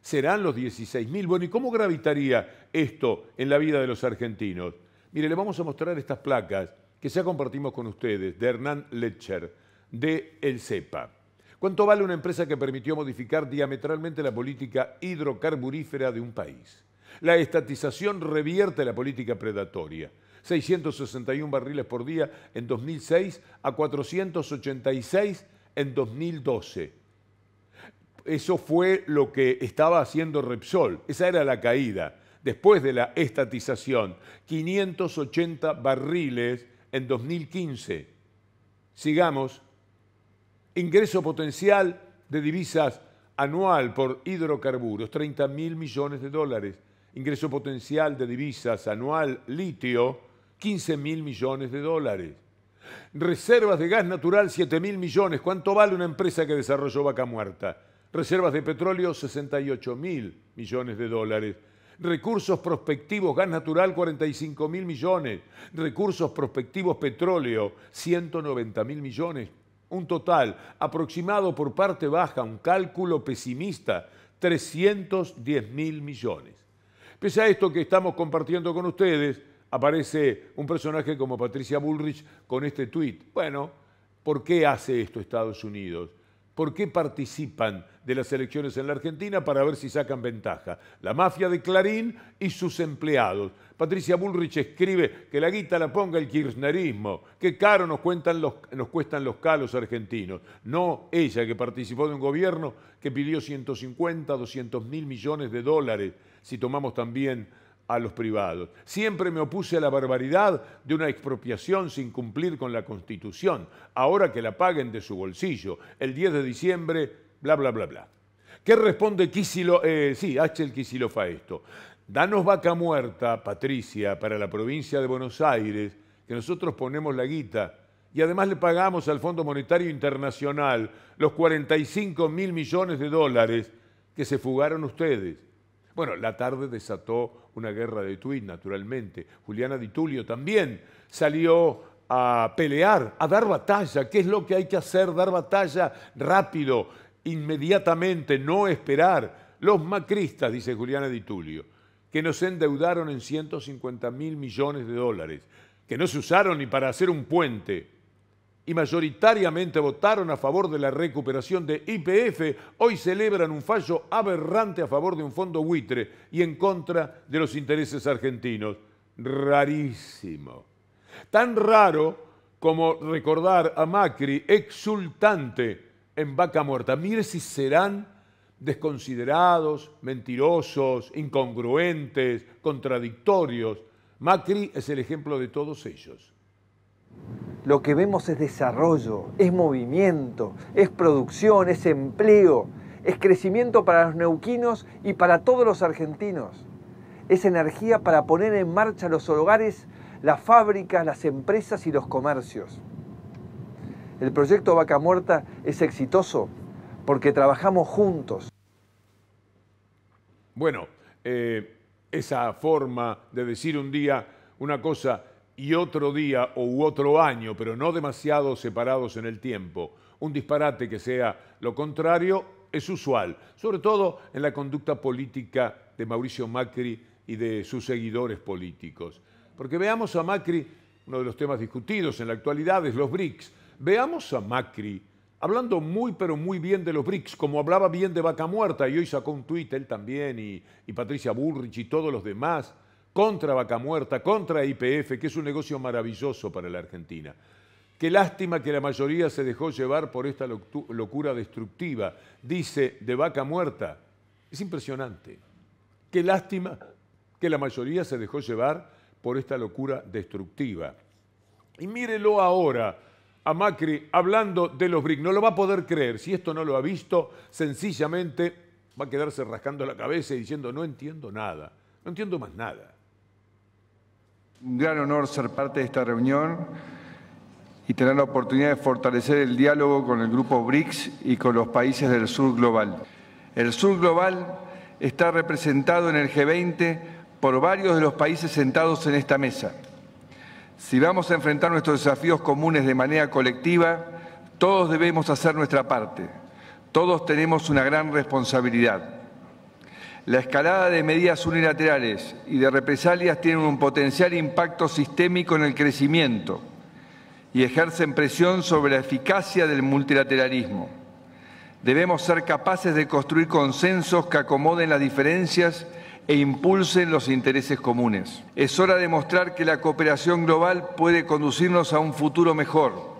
Speaker 1: ¿Serán los 16.000? Bueno, ¿y cómo gravitaría esto en la vida de los argentinos? Mire, le vamos a mostrar estas placas que ya compartimos con ustedes, de Hernán Letcher, de El CEPA. ¿Cuánto vale una empresa que permitió modificar diametralmente la política hidrocarburífera de un país? La estatización revierte la política predatoria. 661 barriles por día en 2006 a 486 en 2012. Eso fue lo que estaba haciendo Repsol, esa era la caída. Después de la estatización, 580 barriles en 2015. Sigamos. Ingreso potencial de divisas anual por hidrocarburos, 30 mil millones de dólares. Ingreso potencial de divisas anual litio, 15 mil millones de dólares. Reservas de gas natural, 7 mil millones. ¿Cuánto vale una empresa que desarrolló vaca muerta? Reservas de petróleo, 68 mil millones de dólares. Recursos prospectivos, gas natural, 45 mil millones. Recursos prospectivos, petróleo, 190 mil millones. Un total aproximado por parte baja, un cálculo pesimista, 310 mil millones. Pese a esto que estamos compartiendo con ustedes, aparece un personaje como Patricia Bullrich con este tuit. Bueno, ¿por qué hace esto Estados Unidos? ¿Por qué participan de las elecciones en la Argentina para ver si sacan ventaja? La mafia de Clarín y sus empleados. Patricia Bullrich escribe que la guita la ponga el kirchnerismo, Qué caro nos, cuentan los, nos cuestan los calos argentinos. No ella que participó de un gobierno que pidió 150, 200 mil millones de dólares, si tomamos también a los privados. Siempre me opuse a la barbaridad de una expropiación sin cumplir con la Constitución, ahora que la paguen de su bolsillo, el 10 de diciembre, bla, bla, bla, bla. ¿Qué responde Quisilo eh, sí, H. Quisilo a esto. Danos vaca muerta, Patricia, para la provincia de Buenos Aires, que nosotros ponemos la guita y además le pagamos al Fondo Monetario Internacional los 45 mil millones de dólares que se fugaron ustedes bueno, la tarde desató una guerra de tuit, naturalmente. Juliana Di Tulio también salió a pelear, a dar batalla. ¿Qué es lo que hay que hacer? Dar batalla rápido, inmediatamente, no esperar. Los macristas, dice Juliana Di Tulio, que nos endeudaron en 150 mil millones de dólares, que no se usaron ni para hacer un puente y mayoritariamente votaron a favor de la recuperación de IPF, hoy celebran un fallo aberrante a favor de un fondo buitre y en contra de los intereses argentinos. Rarísimo. Tan raro como recordar a Macri exultante en vaca muerta. Mire si serán desconsiderados, mentirosos, incongruentes, contradictorios. Macri es el ejemplo de todos ellos.
Speaker 4: Lo que vemos es desarrollo, es movimiento, es producción, es empleo, es crecimiento para los neuquinos y para todos los argentinos. Es energía para poner en marcha los hogares, las fábricas, las empresas y los comercios. El proyecto Vaca Muerta es exitoso porque trabajamos juntos.
Speaker 1: Bueno, eh, esa forma de decir un día una cosa y otro día o otro año, pero no demasiado separados en el tiempo. Un disparate que sea lo contrario es usual, sobre todo en la conducta política de Mauricio Macri y de sus seguidores políticos. Porque veamos a Macri, uno de los temas discutidos en la actualidad es los BRICS, veamos a Macri hablando muy pero muy bien de los BRICS, como hablaba bien de Vaca Muerta y hoy sacó un tuit él también y, y Patricia Bullrich y todos los demás contra Vaca Muerta, contra IPF, que es un negocio maravilloso para la Argentina. Qué lástima que la mayoría se dejó llevar por esta locura destructiva, dice de Vaca Muerta. Es impresionante. Qué lástima que la mayoría se dejó llevar por esta locura destructiva. Y mírelo ahora a Macri hablando de los BRIC. No lo va a poder creer. Si esto no lo ha visto, sencillamente va a quedarse rascando la cabeza y diciendo no entiendo nada. No entiendo más nada
Speaker 4: un gran honor ser parte de esta reunión y tener la oportunidad de fortalecer el diálogo con el grupo BRICS y con los países del sur global. El sur global está representado en el G20 por varios de los países sentados en esta mesa. Si vamos a enfrentar nuestros desafíos comunes de manera colectiva, todos debemos hacer nuestra parte. Todos tenemos una gran responsabilidad. La escalada de medidas unilaterales y de represalias tienen un potencial impacto sistémico en el crecimiento y ejercen presión sobre la eficacia del multilateralismo. Debemos ser capaces de construir consensos que acomoden las diferencias e impulsen los intereses comunes. Es hora de mostrar que la cooperación global puede conducirnos a un futuro mejor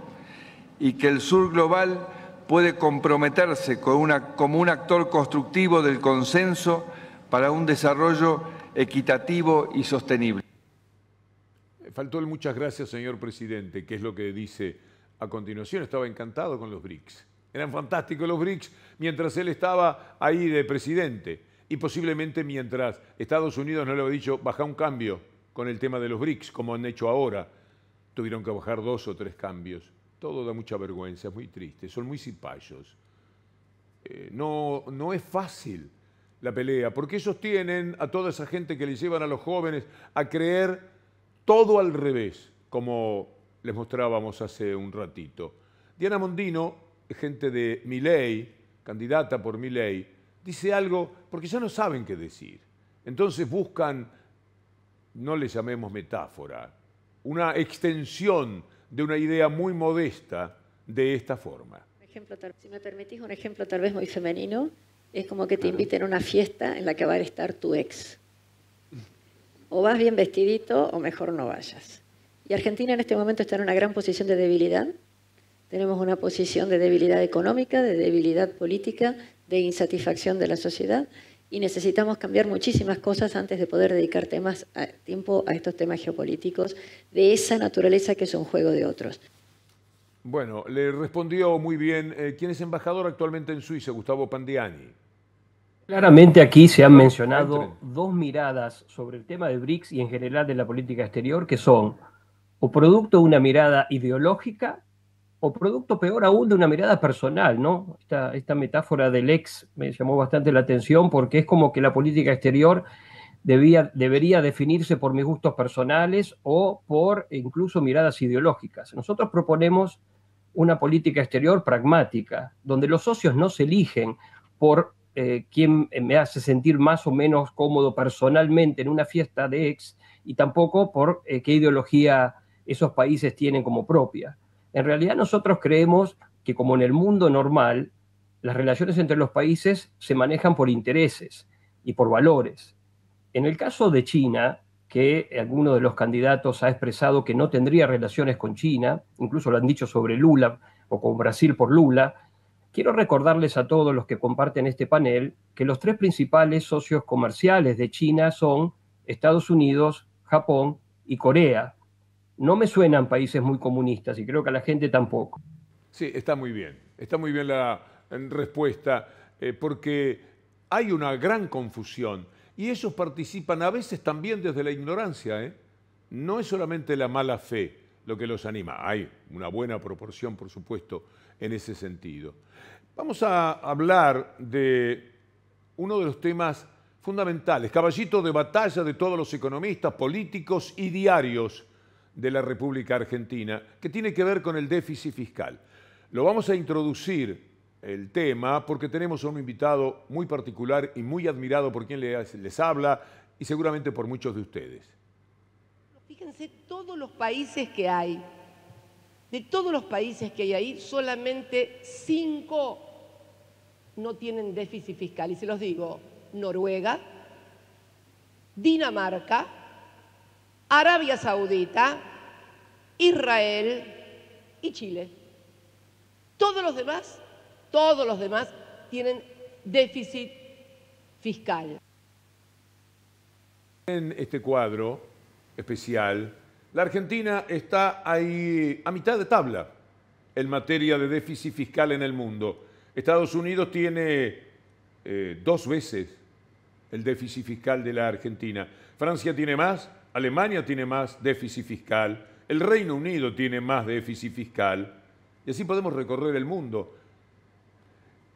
Speaker 4: y que el sur global puede comprometerse como un actor constructivo del consenso para un desarrollo equitativo y sostenible.
Speaker 1: Faltó el muchas gracias, señor presidente, que es lo que dice a continuación. Estaba encantado con los BRICS. Eran fantásticos los BRICS mientras él estaba ahí de presidente y posiblemente mientras Estados Unidos no le había dicho bajar un cambio con el tema de los BRICS, como han hecho ahora, tuvieron que bajar dos o tres cambios. Todo da mucha vergüenza, es muy triste, son muy cipayos. Eh, no, es fácil la pelea, porque ellos tienen a toda esa gente que les llevan a los jóvenes a creer todo al revés, como les mostrábamos hace un ratito. Diana Mondino, gente de Miley, candidata por Miley, dice algo porque ya no saben qué decir. Entonces buscan, no le llamemos metáfora, una extensión de una idea muy modesta de esta forma.
Speaker 5: si me
Speaker 4: permitís un ejemplo tal vez muy femenino, es como que te inviten a una fiesta en la que va a estar tu ex. O vas bien vestidito o mejor no vayas. Y Argentina en este momento está en una gran posición de debilidad. Tenemos una posición de debilidad económica, de debilidad política, de insatisfacción de la sociedad y necesitamos cambiar muchísimas cosas antes de poder dedicar temas tiempo a estos temas geopolíticos de esa
Speaker 5: naturaleza que es un juego de otros.
Speaker 1: Bueno, le respondió muy bien. Eh, ¿Quién es embajador actualmente en Suiza? Gustavo Pandiani.
Speaker 5: Claramente aquí se han mencionado dos miradas sobre el tema de BRICS y en general de la política exterior, que son o producto de una mirada ideológica o producto peor aún de una mirada personal, ¿no? Esta, esta metáfora del ex me llamó bastante la atención porque es como que la política exterior debía, debería definirse por mis gustos personales o por incluso miradas ideológicas. Nosotros proponemos una política exterior pragmática, donde los socios no se eligen por eh, quién me hace sentir más o menos cómodo personalmente en una fiesta de ex y tampoco por eh, qué ideología esos países tienen como propia. En realidad nosotros creemos que como en el mundo normal, las relaciones entre los países se manejan por intereses y por valores. En el caso de China, que alguno de los candidatos ha expresado que no tendría relaciones con China, incluso lo han dicho sobre Lula o con Brasil por Lula, quiero recordarles a todos los que comparten este panel que los tres principales socios comerciales de China son Estados Unidos, Japón y Corea, no me suenan países muy comunistas y creo que a la gente tampoco.
Speaker 1: Sí, está muy bien, está muy bien la respuesta, eh, porque hay una gran confusión y ellos participan a veces también desde la ignorancia. ¿eh? No es solamente la mala fe lo que los anima, hay una buena proporción, por supuesto, en ese sentido. Vamos a hablar de uno de los temas fundamentales, caballito de batalla de todos los economistas, políticos y diarios de la República Argentina, que tiene que ver con el déficit fiscal. Lo vamos a introducir el tema porque tenemos a un invitado muy particular y muy admirado por quien les, habla y seguramente por muchos de ustedes.
Speaker 5: Fíjense todos los países que hay. De todos los países que hay ahí, solamente cinco no tienen déficit fiscal. Y se los digo, Noruega, Dinamarca, Arabia Saudita, Israel y Chile. Todos los demás, todos los demás tienen déficit fiscal.
Speaker 1: En este cuadro especial, la Argentina está ahí a mitad de tabla en materia de déficit fiscal en el mundo. Estados Unidos tiene eh, dos veces el déficit fiscal de la Argentina. Francia tiene más, Alemania tiene más déficit fiscal, el Reino Unido tiene más déficit fiscal, y así podemos recorrer el mundo.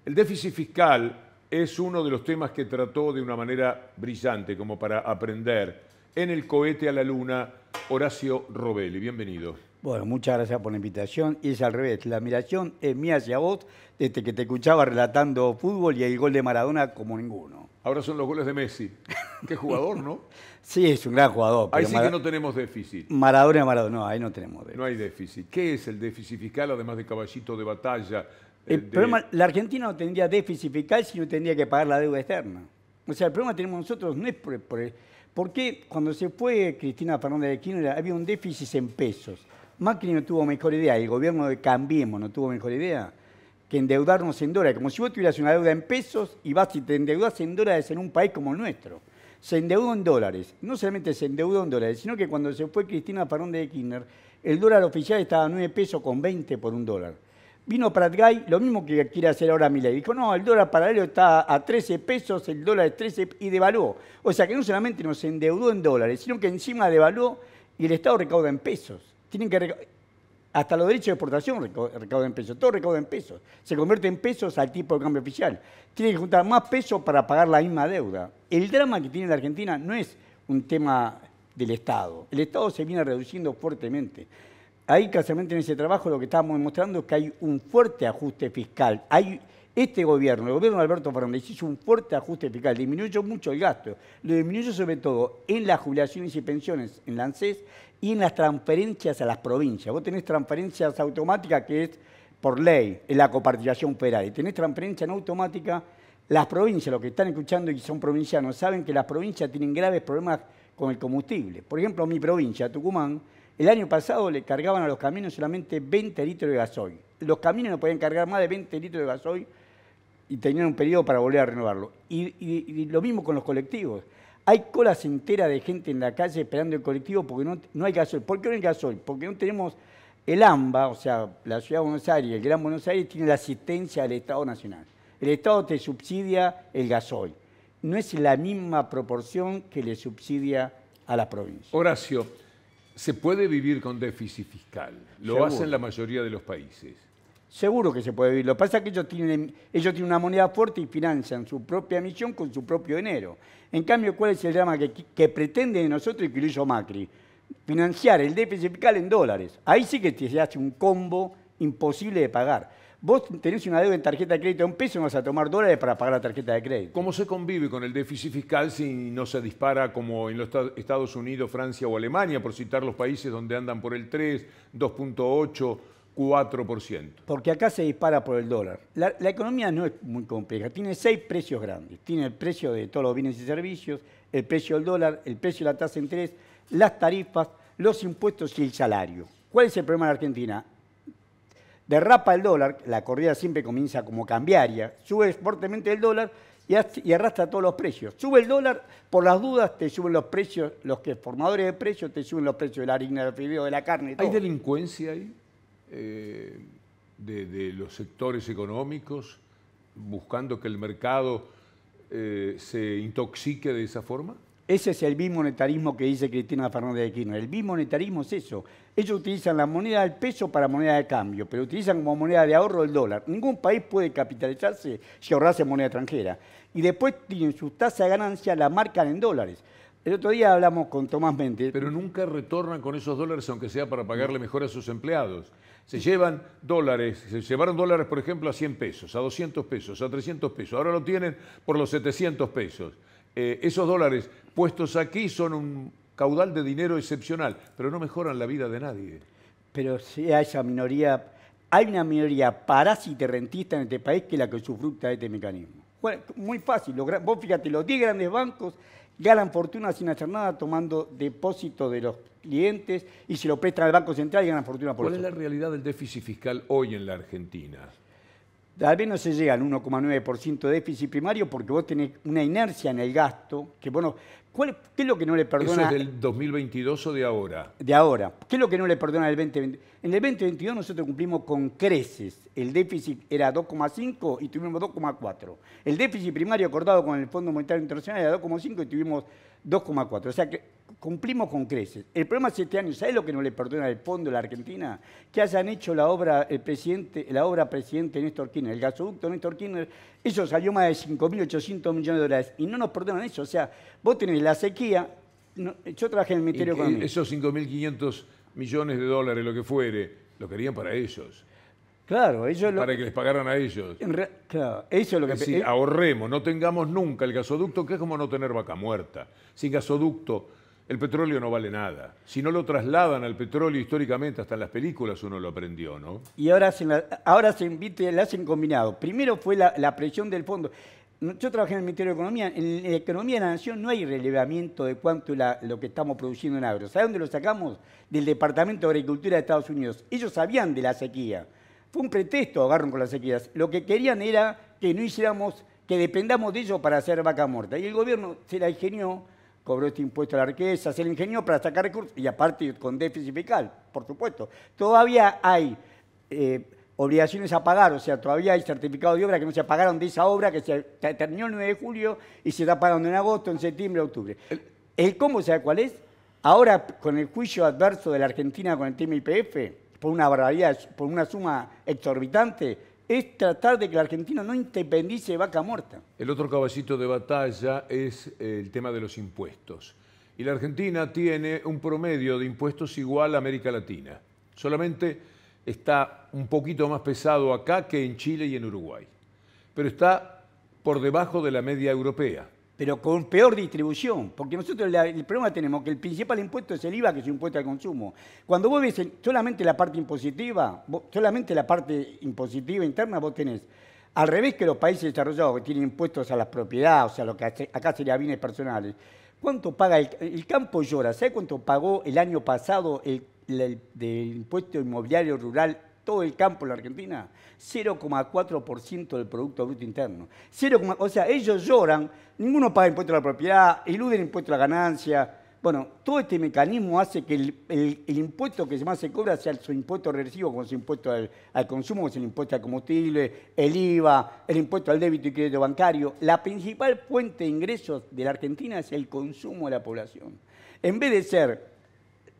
Speaker 1: El déficit fiscal es uno de los temas que trató de una manera brillante, como para aprender, en el cohete a la luna, Horacio Robelli. Bienvenido.
Speaker 3: Bueno, muchas gracias por la invitación. Y es al revés, la admiración es mía hacia vos desde que te escuchaba relatando fútbol y el gol de Maradona como ninguno. Ahora son los goles de Messi. Qué jugador, ¿no? sí, es un gran jugador. Ahí sí que no tenemos déficit.
Speaker 1: Maradona, Maradona, no, ahí no tenemos déficit. No hay déficit. ¿Qué es el déficit fiscal además de caballito de batalla? El eh, problema, la
Speaker 3: Argentina no tendría déficit fiscal si no tendría que pagar la deuda externa. O sea, el problema que tenemos nosotros no es por, por, por qué cuando se fue Cristina Fernández de Kirchner había un déficit en pesos. Macri no tuvo mejor idea, el gobierno de Cambiemos no tuvo mejor idea que endeudarnos en dólares. Como si vos tuvieras una deuda en pesos y vas y te endeudas en dólares en un país como el nuestro. Se endeudó en dólares. No solamente se endeudó en dólares, sino que cuando se fue Cristina parón de Kirchner, el dólar oficial estaba a 9 pesos con 20 por un dólar. Vino Pratgay, lo mismo que quiere hacer ahora Milei. Dijo, no, el dólar paralelo está a 13 pesos, el dólar es 13 y devaluó. O sea que no solamente nos endeudó en dólares, sino que encima devaluó y el Estado recauda en pesos tienen que hasta los derechos de exportación en pesos, todo recauda en pesos. Se convierte en pesos al tipo de cambio oficial. Tienen que juntar más pesos para pagar la misma deuda. El drama que tiene la Argentina no es un tema del Estado. El Estado se viene reduciendo fuertemente. Ahí, casualmente, en ese trabajo lo que estamos demostrando es que hay un fuerte ajuste fiscal. Hay, este gobierno, el gobierno de Alberto Fernández, hizo un fuerte ajuste fiscal, disminuyó mucho el gasto, lo disminuyó sobre todo en las jubilaciones y pensiones, en la ANSES y en las transferencias a las provincias. Vos tenés transferencias automáticas que es por ley, en la coparticipación federal. Y tenés transferencia no automática. Las provincias, los que están escuchando y son provincianos, saben que las provincias tienen graves problemas con el combustible. Por ejemplo, mi provincia, Tucumán, el año pasado le cargaban a los camiones solamente 20 litros de gasoil. Los camiones no podían cargar más de 20 litros de gasoil y tenían un periodo para volver a renovarlo. y lo mismo con los colectivos. Hay colas enteras de gente en la calle esperando el colectivo porque no, hay gasoil. ¿Por qué no hay gasoil? Porque no tenemos el AMBA, o sea, la Ciudad de Buenos Aires, el Gran Buenos Aires, tiene la asistencia del Estado Nacional. El Estado te subsidia el gasoil. No es la misma proporción que le subsidia a la provincia. Horacio, se puede vivir con déficit fiscal.
Speaker 1: Lo hacen la mayoría de los países.
Speaker 3: Seguro que se puede vivir. Lo que pasa es que ellos tienen, ellos tienen una moneda fuerte y financian su propia misión con su propio dinero. En cambio, ¿cuál es el drama que, que pretende de nosotros y que lo hizo Macri? Financiar el déficit fiscal en dólares. Ahí sí que se hace un combo imposible de pagar. Vos tenés una deuda en tarjeta de crédito de un peso y vas a tomar dólares para pagar la tarjeta de crédito.
Speaker 1: ¿Cómo se convive con el déficit fiscal si no se dispara como en los Estados Unidos, Francia o Alemania, por citar los países donde andan por el 3, 2.8? 4%.
Speaker 3: Porque acá se dispara por el dólar. La, economía no es muy compleja, tiene seis precios grandes. Tiene el precio de todos los bienes y servicios, el precio del dólar, el precio de la tasa de interés, las tarifas, los impuestos y el salario. ¿Cuál es el problema de la Argentina? Derrapa el dólar, la corrida siempre comienza como cambiaria, sube fuertemente el dólar y arrastra todos los precios. Sube el dólar, por las dudas te suben los precios, los que formadores de precios te suben los precios de la harina, de fideo, de la carne. Y todo. ¿Hay
Speaker 1: delincuencia ahí? Eh, de, los sectores económicos, buscando que el mercado eh, se intoxique de esa forma?
Speaker 3: Ese es el bimonetarismo que dice Cristina Fernández de Kirchner. El bimonetarismo es eso. Ellos utilizan la moneda del peso para moneda de cambio, pero utilizan como moneda de ahorro el dólar. Ningún país puede capitalizarse si ahorrase moneda extranjera. Y después tienen su tasa de ganancia, la marcan en dólares.
Speaker 1: El otro día hablamos con Tomás Mente. Pero nunca retornan con esos dólares, aunque sea para pagarle mejor a sus empleados se llevan dólares, se llevaron dólares, por ejemplo, a 100 pesos, a 200 pesos, a 300 pesos, ahora lo tienen por los 700 pesos. Eh, esos dólares puestos aquí son un caudal de dinero excepcional, pero no mejoran la vida de nadie.
Speaker 3: Pero hay esa minoría, hay una minoría parásita rentista en este país que es la que usufructa de este mecanismo. Bueno, muy fácil, vos fíjate, los 10 grandes bancos ganan fortuna sin hacer nada tomando depósito de los clientes y se lo prestan al Banco Central y ganan fortuna por eso. ¿Cuál es la
Speaker 1: realidad del déficit fiscal hoy en la Argentina?
Speaker 3: Tal vez no se llega al 1,9% de déficit primario porque vos tenés una inercia en el gasto, que bueno, ¿qué es lo que no le perdona? ¿Eso es
Speaker 1: del 2022 o de ahora?
Speaker 3: De ahora. ¿Qué es lo que no le perdona el 2022? En el 2022 nosotros cumplimos con creces. El déficit era 2,5 y tuvimos 2,4. El déficit primario acordado con el FMI era 2,5 y tuvimos 2,4. O sea que cumplimos con creces. El problema es este año, ¿sabes lo que no le perdona el fondo a la Argentina? Que hayan hecho la obra, el presidente, la obra presidente Néstor Kirchner, el gasoducto Néstor Kirchner, eso salió más de 5.800 millones de dólares y no nos perdonan eso. O sea, vos tenés la sequía, yo trabajé en el Ministerio Económico.
Speaker 1: Esos 5.500 millones de dólares, lo que fuere, lo querían para ellos. Claro, ellos Para que les pagaran a ellos.
Speaker 3: Claro, eso lo que... ahorremos,
Speaker 1: no tengamos nunca el gasoducto, que es como no tener vaca muerta. Sin gasoducto, el petróleo no vale nada. Si no lo trasladan al petróleo históricamente, hasta en las películas uno lo aprendió, ¿no? Y
Speaker 3: ahora se, ahora se hacen combinado. Primero fue la, presión del fondo. Yo trabajé en el Ministerio de Economía. En la economía de la nación no hay relevamiento de cuánto lo que estamos produciendo en agro. ¿Saben dónde lo sacamos? Del Departamento de Agricultura de Estados Unidos. Ellos sabían de la sequía fue un pretexto, agarran con las sequías. Lo que querían era que no hiciéramos, que dependamos de ellos para hacer vaca muerta. Y el gobierno se la ingenió, cobró este impuesto a la riqueza, se la ingenió para sacar recursos, y aparte con déficit fiscal, por supuesto. Todavía hay eh, obligaciones a pagar, o sea, todavía hay certificados de obra que no se pagaron de esa obra que se terminó el 9 de julio y se está pagando en agosto, en septiembre, octubre. ¿El, cómo, cuál es? Ahora, con el juicio adverso de la Argentina con el tema IPF, por una barbaridad, por una suma exorbitante, es tratar de que la Argentina no independice de vaca muerta.
Speaker 1: El otro caballito de batalla es eh, el tema de los impuestos. Y la Argentina tiene un promedio de impuestos igual a América Latina. Solamente está un poquito más pesado acá que en Chile y en Uruguay. Pero está por debajo de la media europea pero con peor distribución.
Speaker 3: Porque nosotros el problema tenemos que el principal impuesto es el IVA, que es un impuesto al consumo. Cuando vos ves solamente la parte impositiva, solamente la parte impositiva interna, vos tenés, al revés que los países desarrollados que tienen impuestos a las propiedades, o sea, lo que acá sería bienes personales, ¿cuánto paga el, campo llora? ¿Sabe cuánto pagó el año pasado el, el impuesto inmobiliario rural todo el campo en la Argentina, 0,4% del Producto Bruto Interno. o sea, ellos lloran, ninguno paga impuesto a la propiedad, eluden impuesto a la ganancia. Bueno, todo este mecanismo hace que el, impuesto que más se cobra sea su impuesto regresivo, con su impuesto al, consumo, como es el impuesto al combustible, el IVA, el impuesto al débito y crédito bancario. La principal fuente de ingresos de la Argentina es el consumo de la población. En vez de ser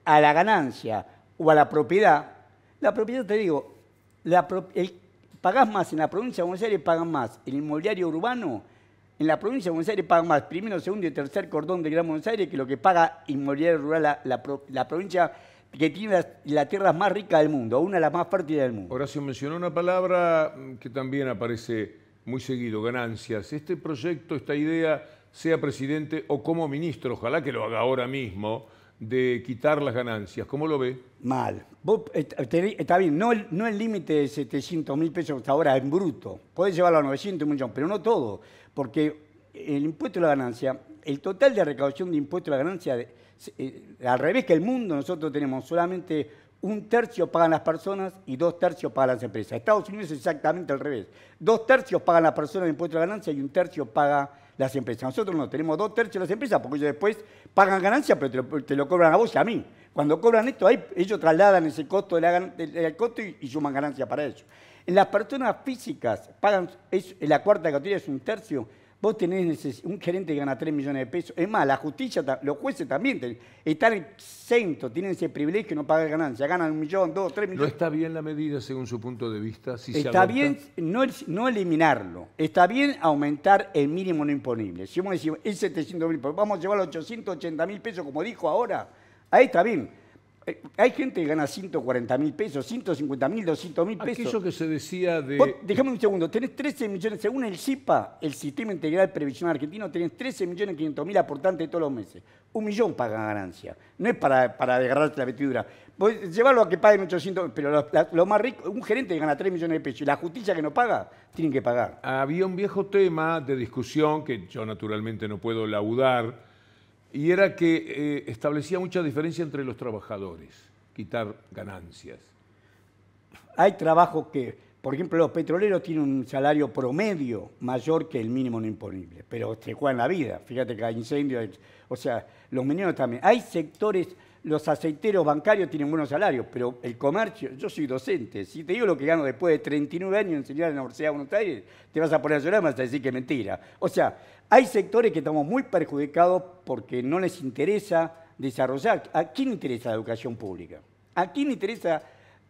Speaker 3: a la ganancia o a la propiedad, la propiedad, te digo, la pagás más en la provincia de Buenos Aires, pagan más. El inmobiliario urbano, en la provincia de Buenos Aires pagan más. Primero, segundo y tercer cordón de Gran Buenos Aires que lo que paga inmobiliario rural la, provincia que tiene la tierra más
Speaker 1: rica del mundo, una de las más fértiles del mundo. Horacio mencionó una palabra que también aparece muy seguido, ganancias. Este proyecto, esta idea, sea presidente o como ministro, ojalá que lo haga ahora mismo, de quitar las ganancias. ¿Cómo lo ve? Mal.
Speaker 3: Eh, está bien, no el, límite de 700 mil pesos hasta ahora en bruto. Podés llevarlo a 900, millones, pero no todo. Porque el impuesto a la ganancia, el total de recaudación de impuesto a la ganancia, eh, eh, al revés que el mundo, nosotros tenemos solamente un tercio pagan las personas y dos tercios pagan las empresas. Estados Unidos es exactamente al revés. Dos tercios pagan las personas de impuesto a la ganancia y un tercio paga las empresas. Nosotros no tenemos dos tercios de las empresas porque ellos después pagan ganancias, pero te lo, cobran a vos y a mí. Cuando cobran esto, ellos trasladan ese costo, del costo y, suman ganancia para ellos. En las personas físicas pagan, en la cuarta categoría es un tercio, Vos tenés un gerente que gana 3 millones de pesos. Es más, la justicia, los jueces también están exentos, tienen ese privilegio de no pagar ganancia, Ganan un millón,
Speaker 1: dos, tres millones. ¿No está bien la medida según su punto de vista? está bien
Speaker 3: no, eliminarlo. Está bien aumentar el mínimo no imponible. Si vamos a decir, es 700 mil pues vamos a llevar a 880 mil pesos, como dijo ahora, ahí está bien eh, hay gente que gana 140 mil pesos, 150 mil, 200 mil pesos. Aquello que
Speaker 1: se decía
Speaker 3: de... Déjame un segundo, tenés 13 millones, según el SIPA, el Sistema Integral de Previsión Argentino, tenés 13 millones 500 mil aportantes todos los meses. Un millón paga ganancia. No es para, para agarrarte la vestidura. llevarlo a que paguen 800, pero lo, más rico, un gerente que gana 3 millones de pesos y la justicia que no paga, tienen que pagar.
Speaker 1: Había un viejo tema de discusión que yo naturalmente no puedo laudar, y era que eh, establecía mucha diferencia entre los trabajadores, quitar ganancias.
Speaker 3: Hay trabajos que, por ejemplo, los petroleros tienen un salario promedio mayor que el mínimo no imponible, pero se en la vida. Fíjate que hay incendios, o sea, los meninos también. Hay sectores, los aceiteros bancarios tienen buenos salarios, pero el comercio, yo soy docente, si te digo lo que gano después de 39 años enseñar en la Universidad de Buenos Aires, te vas a poner a llorar, y vas a decir que es mentira. O sea, hay sectores que estamos muy perjudicados porque no les interesa desarrollar. ¿A quién interesa la educación pública? ¿A quién interesa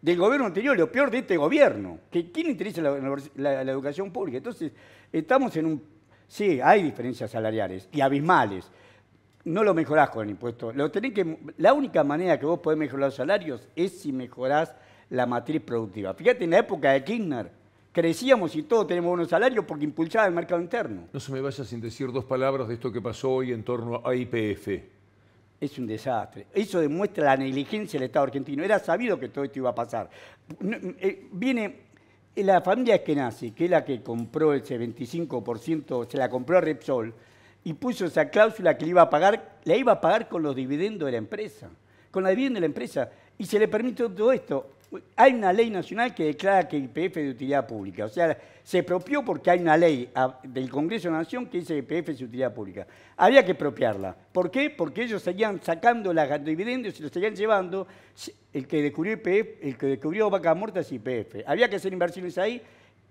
Speaker 3: del gobierno anterior, lo peor de este gobierno? ¿Que ¿Quién interesa la, educación pública? Entonces, estamos en un... Sí, hay diferencias salariales y abismales no lo mejorás con el impuesto. Lo que, la única manera que vos podés mejorar los salarios es si mejorás la matriz productiva. Fíjate en la época de Kirchner, crecíamos y todos tenemos buenos salarios porque impulsaba el mercado interno.
Speaker 1: No se me vaya sin decir dos palabras de esto que pasó hoy en torno a IPF.
Speaker 3: Es un desastre. Eso demuestra la negligencia del Estado argentino. Era sabido que todo esto iba a pasar. Eh, viene eh, la familia Eskenazi, que es la que compró ese 25%, se la compró a Repsol, y puso esa cláusula que le iba a pagar, la iba a pagar con los dividendos de la empresa, con la dividenda de la empresa. Y se le permitió todo esto hay una ley nacional que declara que IPF es de utilidad pública. O sea, se propió porque hay una ley ah, del Congreso de la Nación que dice que IPF es de utilidad pública. Había que apropiarla. ¿Por qué? Porque ellos seguían sacando las dividendos y los seguían llevando. El que descubrió IPF, el que descubrió vaca muerta es IPF. Había que hacer inversiones ahí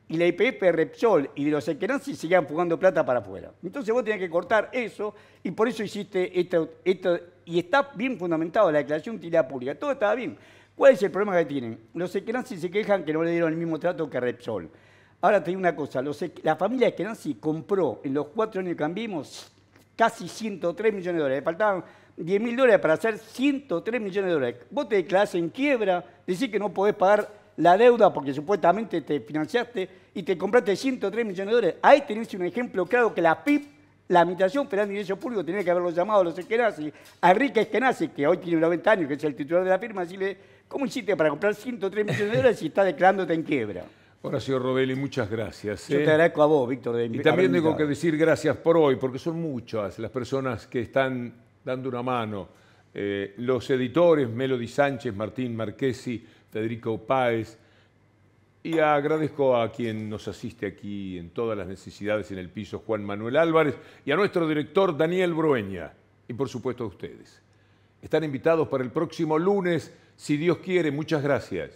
Speaker 3: y la IPF Repsol y de los Equenances seguían fugando plata para afuera. Entonces vos tenías que cortar eso y por eso hiciste esto, esto y está bien fundamentado la declaración de utilidad pública. Todo estaba bien. ¿Cuál es el problema que tienen? Los si se quejan que no le dieron el mismo trato que Repsol. Ahora te digo una cosa, e-, la familia Esquenazzi compró en los cuatro años que cambiamos casi 103 millones de dólares. Le faltaban 10 mil dólares para hacer 103 millones de dólares. Vos te declarás en quiebra, decís que no podés pagar la deuda porque supuestamente te financiaste y te compraste 103 millones de dólares. Ahí tenés un ejemplo claro que la PIB, la Administración Federal de dinero Público, tenía que haberlo llamado a los esquenacis. a Enrique Esquenazzi, que hoy tiene 90 años, que es el titular de la firma, le ¿Cómo hiciste para comprar 103 millones de dólares si está declarándote en quiebra?
Speaker 1: Horacio Robelli, muchas gracias. Yo ¿eh? te agradezco a vos, Víctor. De y también tengo que decir gracias por hoy, porque son muchas las personas que están dando una mano. Eh, los editores, Melody Sánchez, Martín Marquesi, Federico Páez. Y agradezco a quien nos asiste aquí en todas las necesidades en el piso, Juan Manuel Álvarez, y a nuestro director, Daniel Brueña. Y por supuesto a ustedes. Están invitados para el próximo lunes, si Dios quiere. Muchas gracias.